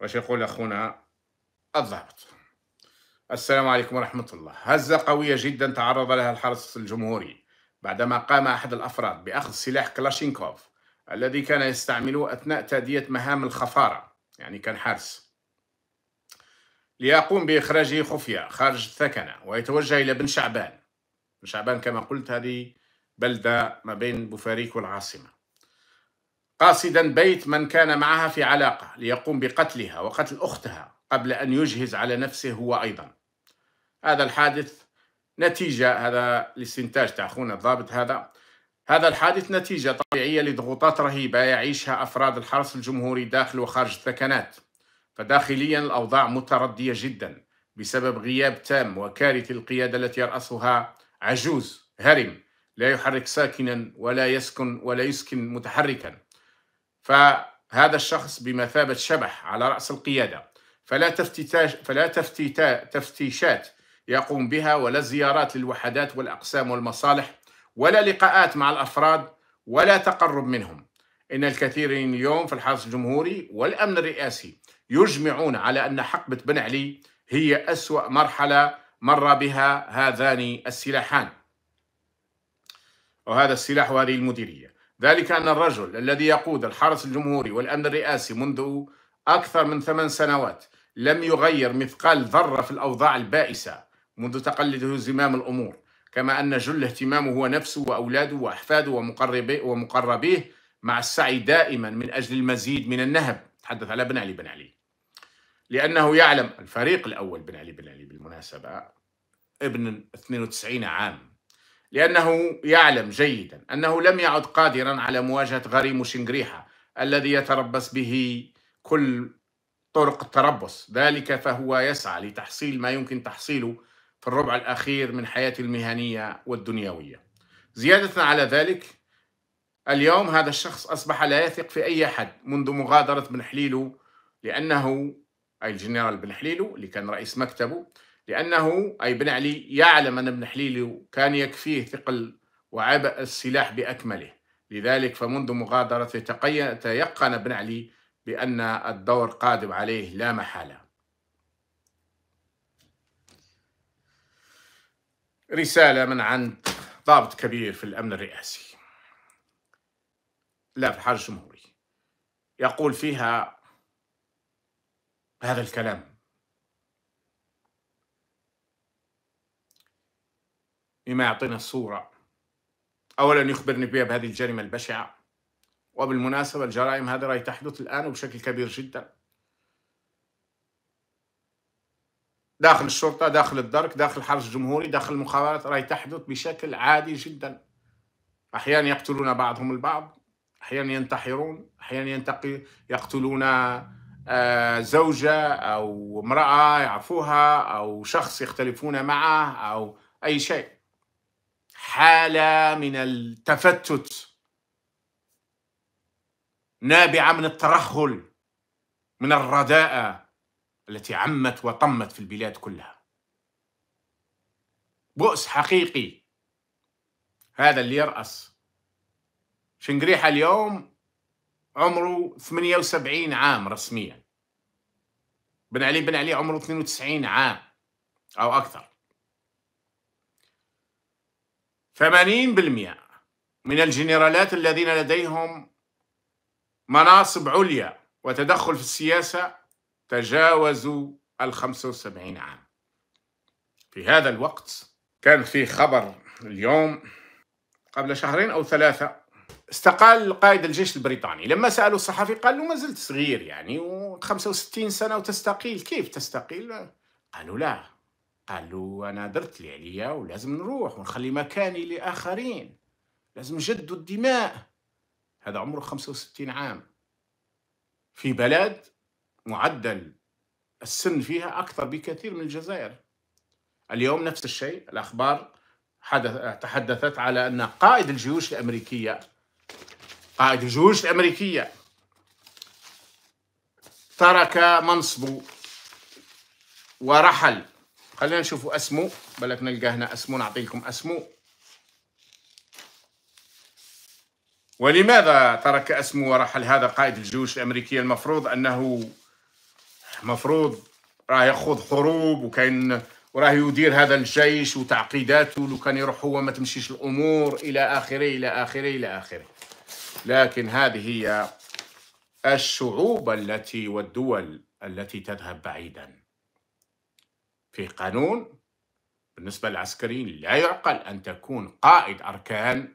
واش يقول أخونا الضابط السلام عليكم ورحمة الله هزة قوية جدا تعرض لها الحرس الجمهوري بعدما قام أحد الأفراد بأخذ سلاح كلاشينكوف الذي كان يستعمله أثناء تأدية مهام الخفارة يعني كان حارس ليقوم بإخراجه خفية خارج الثكنة ويتوجه إلى بن شعبان بن شعبان كما قلت هذه بلدة ما بين بوفاريك والعاصمة قاصدا بيت من كان معها في علاقة ليقوم بقتلها وقتل أختها قبل أن يجهز على نفسه هو أيضا هذا الحادث نتيجة هذا الاستنتاج تاع أخونا الضابط هذا هذا الحادث نتيجة طبيعية لضغوطات رهيبة يعيشها أفراد الحرس الجمهوري داخل وخارج الثكنات فداخليا الأوضاع متردية جدا بسبب غياب تام وكارثي القيادة التي يرأسها عجوز هرم لا يحرك ساكنا ولا يسكن ولا يسكن متحركا فهذا الشخص بمثابة شبح على رأس القيادة فلا تفتيتاش فلا تفتيتا تفتيشات يقوم بها ولا زيارات للوحدات والأقسام والمصالح ولا لقاءات مع الأفراد ولا تقرب منهم إن الكثيرين اليوم في الحرس الجمهوري والأمن الرئاسي يجمعون على أن حقبة بن علي هي أسوأ مرحلة مر بها هذان السلاحان وهذا السلاح وهذه المديرية ذلك أن الرجل الذي يقود الحرس الجمهوري والأمن الرئاسي منذ أكثر من ثمان سنوات لم يغير مثقال ذرة في الأوضاع البائسة منذ تقلده زمام الأمور كما أن جل اهتمامه هو نفسه وأولاده وأحفاده ومقربيه, ومقربيه مع السعي دائما من أجل المزيد من النهب تحدث على بن علي بن علي لأنه يعلم الفريق الأول بن علي بن علي بالمناسبة ابن 92 عام لأنه يعلم جيدا أنه لم يعد قادرا على مواجهة غريم شنغريحة الذي يتربص به كل طرق التربص ذلك فهو يسعى لتحصيل ما يمكن تحصيله في الربع الأخير من حياته المهنية والدنيوية زيادة على ذلك اليوم هذا الشخص أصبح لا يثق في أي أحد منذ مغادرة بن حليلو لأنه أي الجنرال بن حليلو اللي كان رئيس مكتبه لأنه أي بن علي يعلم أن ابن حليل كان يكفيه ثقل وعبء السلاح بأكمله لذلك فمنذ مغادرته تيقن ابن علي بأن الدور قادم عليه لا محالة رسالة من عند ضابط كبير في الأمن الرئاسي لا في الحرس الجمهوري يقول فيها هذا الكلام بما يعطينا الصورة أولا يخبرني بها بهذه الجريمة البشعة وبالمناسبة الجرائم هذه راهي تحدث الآن وبشكل كبير جدا داخل الشرطة داخل الدرك داخل الحرس الجمهوري داخل المخابرات راهي تحدث بشكل عادي جدا أحيانا يقتلون بعضهم البعض أحيانا ينتحرون أحيانا ينتقي يقتلون آه، زوجة أو امرأة يعرفوها أو شخص يختلفون معه أو أي شيء حالة من التفتت نابعة من الترهل من الرداءة التي عمت وطمت في البلاد كلها بؤس حقيقي هذا اللي يرأس شنقريحة اليوم عمره 78 عام رسميا بن علي بن علي عمره 92 عام أو أكثر 80% من الجنرالات الذين لديهم مناصب عليا وتدخل في السياسة تجاوزوا ال 75 عام في هذا الوقت كان في خبر اليوم قبل شهرين أو ثلاثة استقال قائد الجيش البريطاني لما سألوا الصحفي قال له ما زلت صغير يعني و 65 سنة وتستقيل كيف تستقيل قالوا لا قال له انا درت لي عليا ولازم نروح ونخلي مكاني لاخرين لازم نجدوا الدماء هذا عمره 65 عام في بلد معدل السن فيها اكثر بكثير من الجزائر اليوم نفس الشيء الاخبار حدث تحدثت على ان قائد الجيوش الامريكيه قائد الجيوش الامريكيه ترك منصبه ورحل خلينا نشوفوا اسمو بالك نلقى هنا اسمو نعطي لكم اسمو ولماذا ترك اسمو ورحل هذا قائد الجيوش الامريكيه المفروض انه مفروض راه يخوض حروب وكاين وراه يدير هذا الجيش وتعقيداته لو كان يروح هو ما تمشيش الامور الى اخره الى اخره الى اخره لكن هذه هي الشعوب التي والدول التي تذهب بعيدا في قانون بالنسبة للعسكريين لا يعقل أن تكون قائد أركان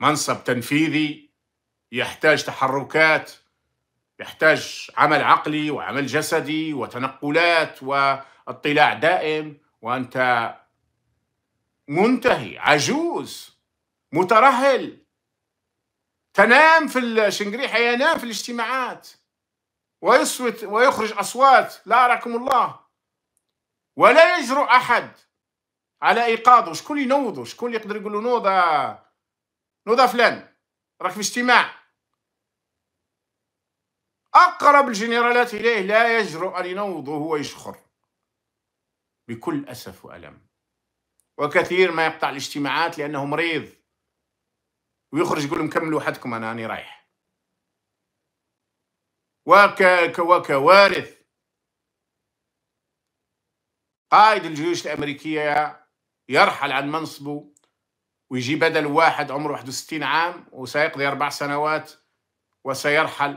منصب تنفيذي يحتاج تحركات يحتاج عمل عقلي وعمل جسدي وتنقلات واطلاع دائم وأنت منتهي عجوز مترهل تنام في الشنقريحة ينام في الاجتماعات ويصوت ويخرج أصوات لا أراكم الله ولا يجرؤ احد على ايقاظه شكون ينوضه شكون اللي يقدر يقول له نوضه نوضه فلان راك في اجتماع اقرب الجنرالات اليه لا يجرؤ ان ينوضه هو يشخر بكل اسف والم وكثير ما يقطع الاجتماعات لانه مريض ويخرج يقول لهم كملوا وحدكم انا راني رايح وكوارث قائد الجيوش الأمريكية يرحل عن منصبه ويجي بدل واحد عمره 61 عام وسيقضي أربع سنوات وسيرحل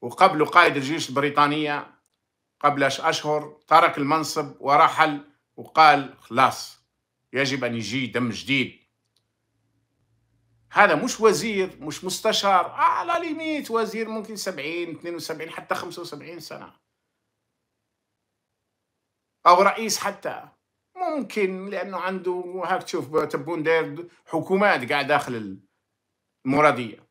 وقبله قائد الجيوش البريطانية قبل أشهر ترك المنصب ورحل وقال خلاص يجب أن يجي دم جديد هذا مش وزير مش مستشار على ليميت وزير ممكن 70 72 حتى 75 سنه او رئيس حتى ممكن لانه عنده هاك تشوف تبون داير حكومات قاعد داخل المراديه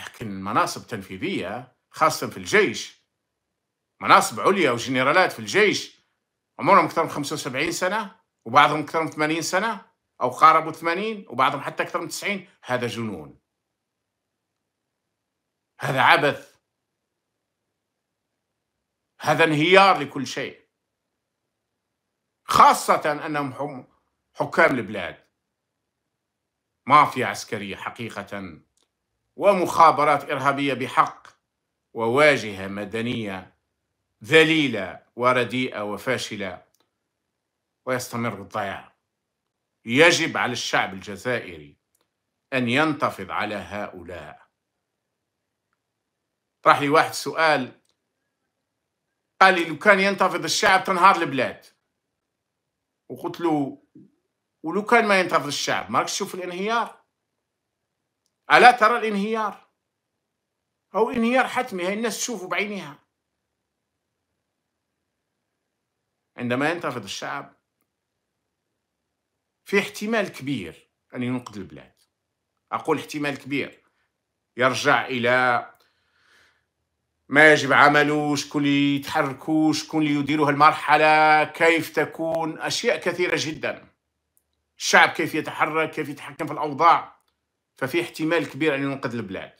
لكن المناصب تنفيذيه خاصه في الجيش مناصب عليا وجنرالات في الجيش عمرهم اكثر من 75 سنه وبعضهم اكثر من 80 سنه او قاربوا 80 وبعضهم حتى اكثر من 90 هذا جنون هذا عبث هذا انهيار لكل شيء خاصة أنهم حكام البلاد مافيا عسكرية حقيقة ومخابرات إرهابية بحق وواجهة مدنية ذليلة ورديئة وفاشلة ويستمر الضياع يجب على الشعب الجزائري أن ينتفض على هؤلاء طرح لي واحد سؤال قال لي لو كان ينتفض الشعب تنهار البلاد وقلت له ولو كان ما ينتفض الشعب ما راكش تشوف الانهيار الا ترى الانهيار او انهيار حتمي هاي الناس تشوفه بعينها عندما ينتفض الشعب في احتمال كبير ان ينقذ البلاد اقول احتمال كبير يرجع الى ما يجب عمله شكون اللي يتحركوا شكون اللي يديروا هالمرحلة كيف تكون أشياء كثيرة جدا الشعب كيف يتحرك كيف يتحكم في الأوضاع ففي احتمال كبير أن ينقذ البلاد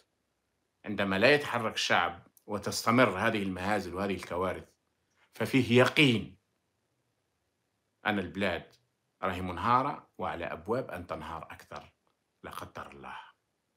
عندما لا يتحرك الشعب وتستمر هذه المهازل وهذه الكوارث ففيه يقين أن البلاد راهي منهارة وعلى أبواب أن تنهار أكثر لا قدر الله